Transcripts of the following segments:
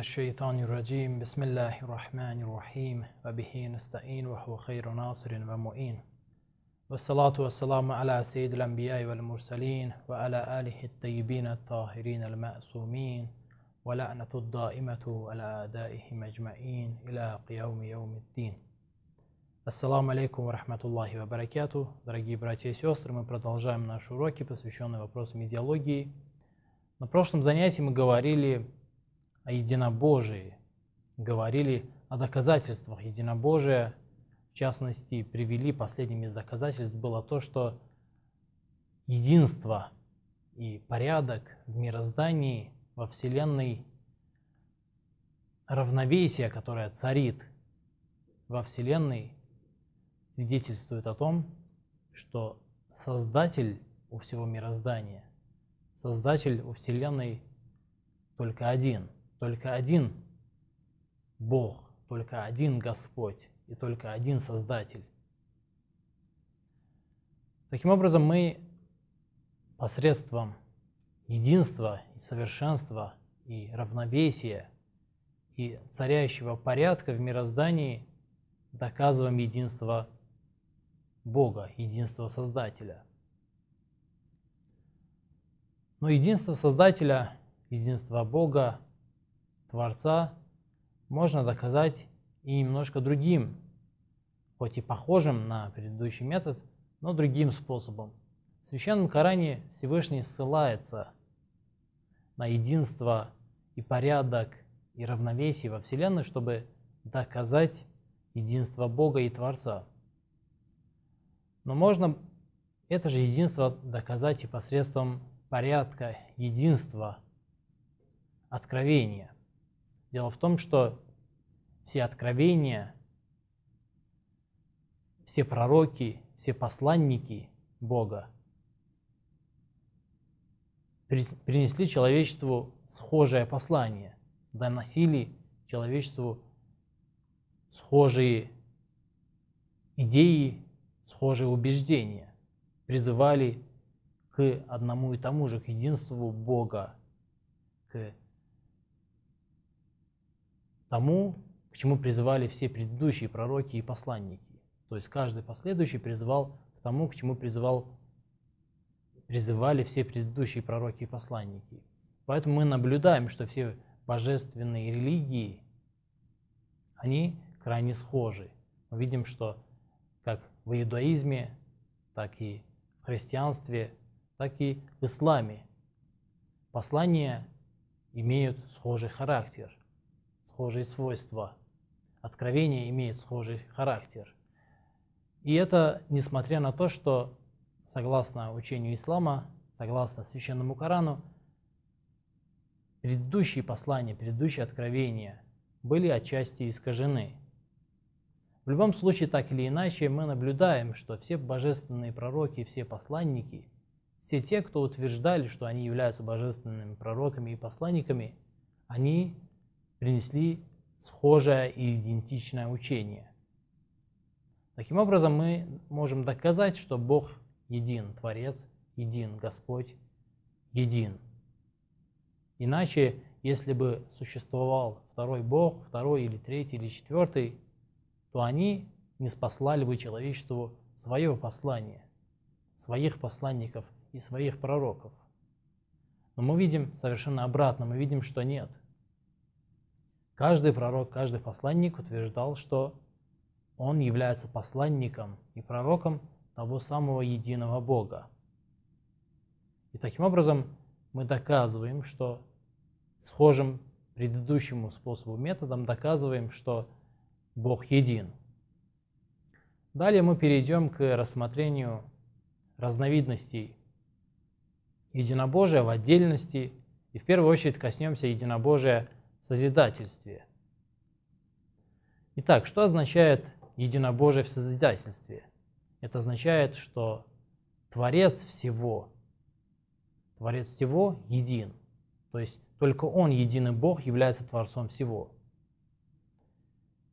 الشيطان الرجيم بسم الله الرحمن الرحيم وبه نستعين وهو خير ناصر ومؤين والصلاة والسلام على سيد الأنبياء والمرسلين وعلى آله الطيبين الطاهرين المأسومين ولعنة الدائمة على أعدائهم مجمعين إلى قيام يوم الدين السلام عليكم ورحمة الله وبركاته баракату. Дорогие братья и сестры, мы продолжаем наши уроки, посвященные вопросам идеологии. На прошлом занятии мы говорили о единобожии, говорили о доказательствах единобожия, в частности, привели последними из доказательств было то, что единство и порядок в мироздании, во Вселенной, равновесие, которое царит во Вселенной, свидетельствует о том, что Создатель у всего мироздания, Создатель у Вселенной только один – только один Бог, только один Господь и только один Создатель. Таким образом, мы посредством единства и совершенства и равновесия и царящего порядка в мироздании доказываем единство Бога, единство Создателя. Но единство Создателя, единство Бога Творца можно доказать и немножко другим, хоть и похожим на предыдущий метод, но другим способом. В Священном Коране Всевышний ссылается на единство и порядок и равновесие во Вселенной, чтобы доказать единство Бога и Творца. Но можно это же единство доказать и посредством порядка, единства, откровения – Дело в том, что все откровения, все пророки, все посланники Бога принесли человечеству схожее послание, доносили человечеству схожие идеи, схожие убеждения, призывали к одному и тому же, к единству Бога, к тому, к чему призывали все предыдущие пророки и посланники. То есть каждый последующий призывал к тому, к чему призывал, призывали все предыдущие пророки и посланники. Поэтому мы наблюдаем, что все божественные религии, они крайне схожи. Мы видим, что как в иудаизме, так и в христианстве, так и в исламе послания имеют схожий характер схожие свойства. Откровение имеет схожий характер. И это несмотря на то, что, согласно учению ислама, согласно священному Корану, предыдущие послания, предыдущие откровения были отчасти искажены. В любом случае, так или иначе, мы наблюдаем, что все божественные пророки, все посланники, все те, кто утверждали, что они являются божественными пророками и посланниками, они принесли схожее и идентичное учение. Таким образом, мы можем доказать, что Бог един, Творец един, Господь един. Иначе, если бы существовал второй Бог, второй или третий или четвертый, то они не спаслали бы человечеству свое послание, своих посланников и своих пророков. Но мы видим совершенно обратно, мы видим, что нет. Каждый пророк, каждый посланник утверждал, что он является посланником и пророком того самого единого Бога. И таким образом мы доказываем, что схожим предыдущему способу методом доказываем, что Бог един. Далее мы перейдем к рассмотрению разновидностей единобожия в отдельности и в первую очередь коснемся единобожия – созидательстве. Итак, что означает единобожие в созидательстве? Это означает, что Творец всего, Творец всего един. То есть только Он, единый Бог, является Творцом всего.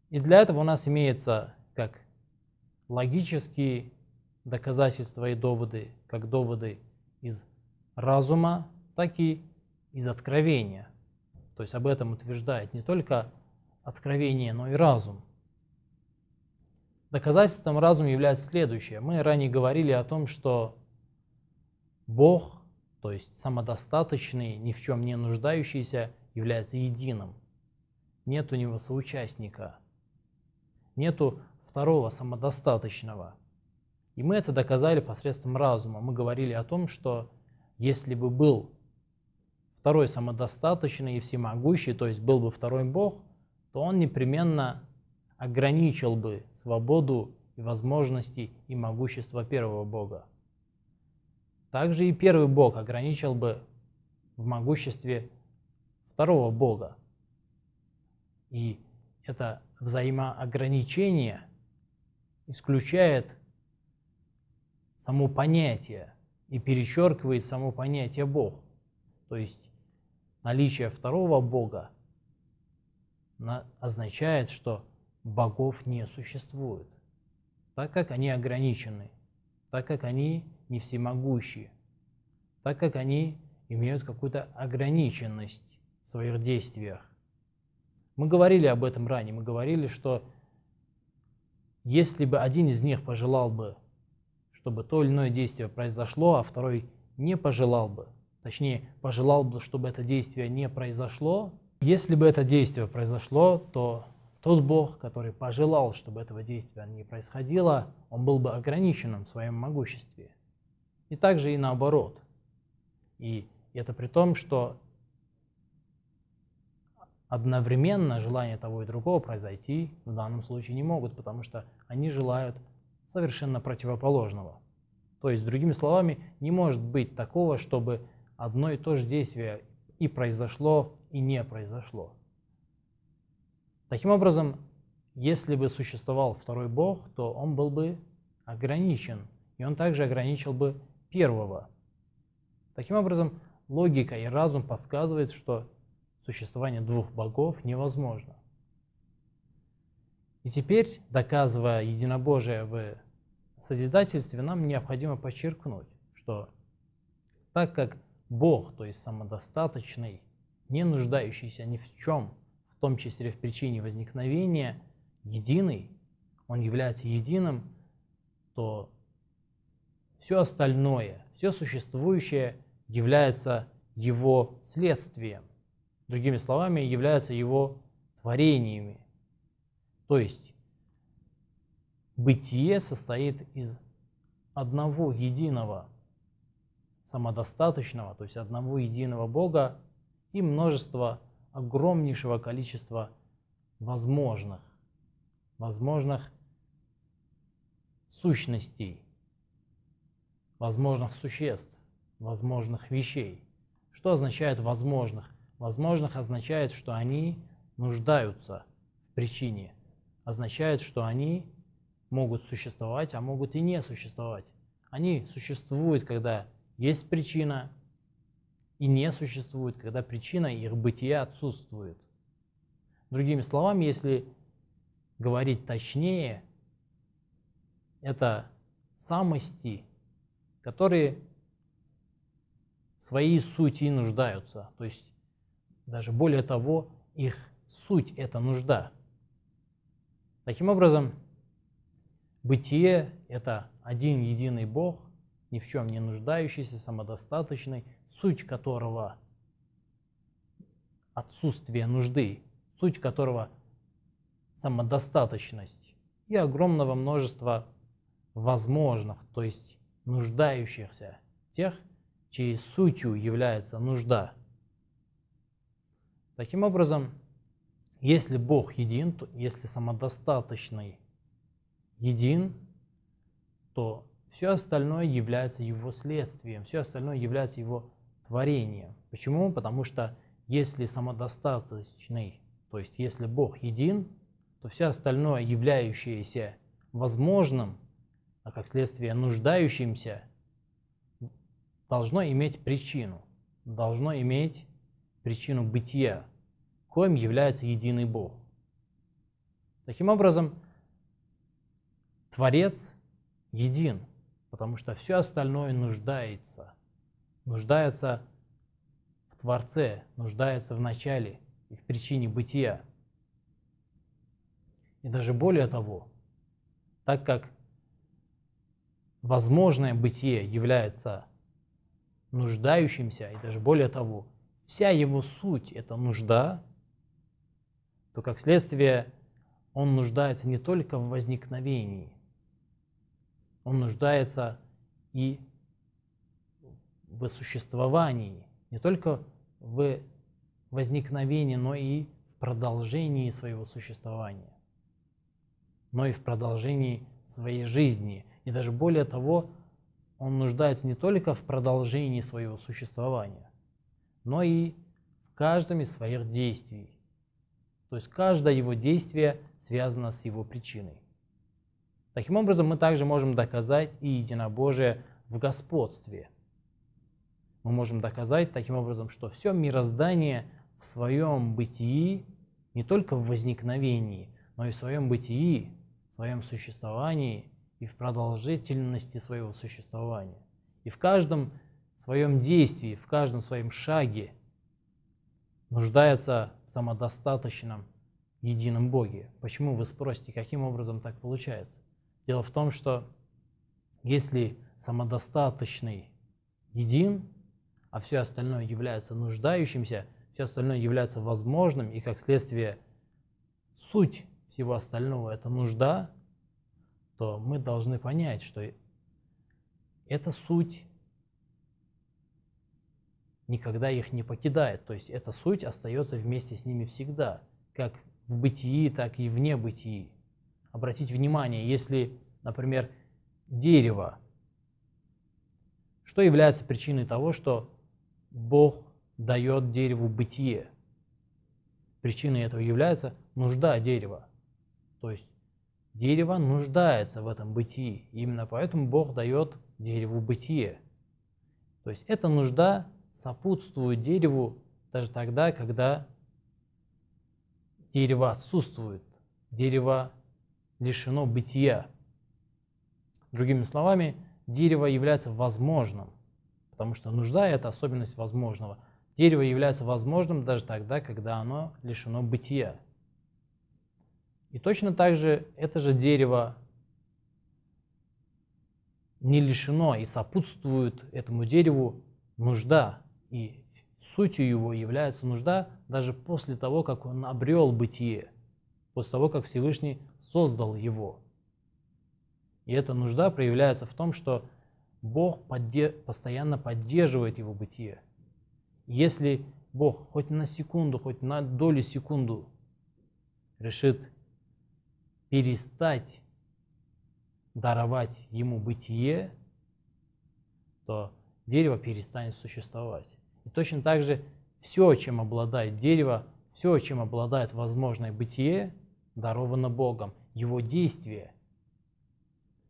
И для этого у нас имеется как логические доказательства и доводы, как доводы из разума, так и из откровения – то есть об этом утверждает не только откровение, но и разум. Доказательством разума является следующее. Мы ранее говорили о том, что Бог, то есть самодостаточный, ни в чем не нуждающийся, является единым. Нет у него соучастника, нету второго самодостаточного. И мы это доказали посредством разума. Мы говорили о том, что если бы был второй самодостаточный и всемогущий, то есть был бы второй Бог, то он непременно ограничил бы свободу и возможности и могущество первого Бога. Также и первый Бог ограничил бы в могуществе второго Бога. И это взаимоограничение исключает само понятие и перечеркивает само понятие Бог. То есть наличие второго Бога означает, что богов не существует, так как они ограничены, так как они не всемогущие, так как они имеют какую-то ограниченность в своих действиях. Мы говорили об этом ранее, мы говорили, что если бы один из них пожелал бы, чтобы то или иное действие произошло, а второй не пожелал бы, точнее, пожелал бы, чтобы это действие не произошло. Если бы это действие произошло, то тот Бог, который пожелал, чтобы этого действия не происходило, он был бы ограниченным в своем могуществе. И также и наоборот. И это при том, что одновременно желания того и другого произойти в данном случае не могут, потому что они желают совершенно противоположного. То есть, другими словами, не может быть такого, чтобы одно и то же действие и произошло, и не произошло. Таким образом, если бы существовал второй Бог, то он был бы ограничен, и он также ограничил бы первого. Таким образом, логика и разум подсказывают, что существование двух богов невозможно. И теперь, доказывая единобожие в созидательстве, нам необходимо подчеркнуть, что так как Бог, то есть самодостаточный, не нуждающийся ни в чем, в том числе в причине возникновения, единый, он является единым, то все остальное, все существующее является его следствием. Другими словами, является его творениями. То есть бытие состоит из одного единого самодостаточного, то есть одного единого Бога и множество огромнейшего количества возможных, возможных сущностей, возможных существ, возможных вещей. Что означает возможных? Возможных означает, что они нуждаются в причине, означает, что они могут существовать, а могут и не существовать. Они существуют, когда есть причина и не существует, когда причина их бытия отсутствует. Другими словами, если говорить точнее, это самости, которые в своей сути нуждаются. То есть даже более того, их суть – это нужда. Таким образом, бытие – это один единый Бог, ни в чем не нуждающийся, самодостаточный, суть которого отсутствие нужды, суть которого самодостаточность и огромного множества возможных, то есть нуждающихся, тех, чьей сутью является нужда. Таким образом, если Бог един, то если самодостаточный един, то все остальное является его следствием, все остальное является его творением. Почему? Потому что если самодостаточный, то есть если Бог един, то все остальное, являющееся возможным, а как следствие нуждающимся, должно иметь причину, должно иметь причину бытия, коим является единый Бог. Таким образом, Творец един – потому что все остальное нуждается. Нуждается в Творце, нуждается в начале и в причине бытия. И даже более того, так как возможное бытие является нуждающимся, и даже более того, вся его суть – это нужда, то как следствие он нуждается не только в возникновении, он нуждается и в существовании, не только в возникновении, но и в продолжении своего существования, но и в продолжении своей жизни. И даже более того, он нуждается не только в продолжении своего существования, но и в каждом из своих действий. То есть каждое его действие связано с его причиной. Таким образом, мы также можем доказать и единобожие в господстве. Мы можем доказать таким образом, что все мироздание в своем бытии, не только в возникновении, но и в своем бытии, в своем существовании и в продолжительности своего существования. И в каждом своем действии, в каждом своем шаге нуждается в самодостаточном едином Боге. Почему вы спросите, каким образом так получается? Дело в том, что если самодостаточный един, а все остальное является нуждающимся, все остальное является возможным, и как следствие суть всего остального – это нужда, то мы должны понять, что эта суть никогда их не покидает. То есть эта суть остается вместе с ними всегда, как в бытии, так и вне небытии обратить внимание, если, например, дерево, что является причиной того, что Бог дает дереву бытие. Причиной этого является нужда дерева. То есть дерево нуждается в этом бытии. Именно поэтому Бог дает дереву бытие. То есть эта нужда сопутствует дереву даже тогда, когда дерево отсутствует, дерево лишено бытия. Другими словами, дерево является возможным, потому что нужда – это особенность возможного. Дерево является возможным даже тогда, когда оно лишено бытия. И точно так же это же дерево не лишено и сопутствует этому дереву нужда. И сутью его является нужда даже после того, как он обрел бытие, после того, как Всевышний создал его. И эта нужда проявляется в том, что Бог подде- постоянно поддерживает его бытие. Если Бог хоть на секунду, хоть на долю секунду решит перестать даровать ему бытие, то дерево перестанет существовать. И точно так же все, чем обладает дерево, все, чем обладает возможное бытие – даровано Богом, его действие,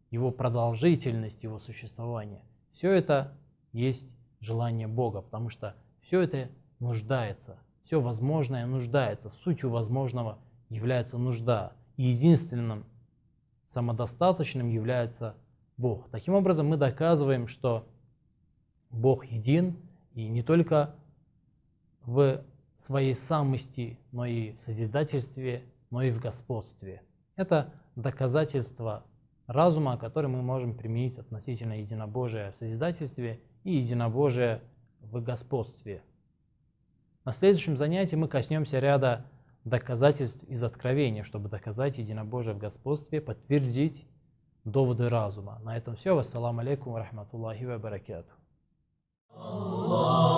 его продолжительность, его существование. Все это есть желание Бога, потому что все это нуждается, все возможное нуждается, сутью возможного является нужда. И единственным самодостаточным является Бог. Таким образом, мы доказываем, что Бог един, и не только в своей самости, но и в созидательстве но и в господстве. Это доказательство разума, который мы можем применить относительно единобожия в созидательстве и единобожия в господстве. На следующем занятии мы коснемся ряда доказательств из Откровения, чтобы доказать единобожие в господстве, подтвердить доводы разума. На этом все. Вассаламу алейкум рахматуллахи ва баракату. Allah.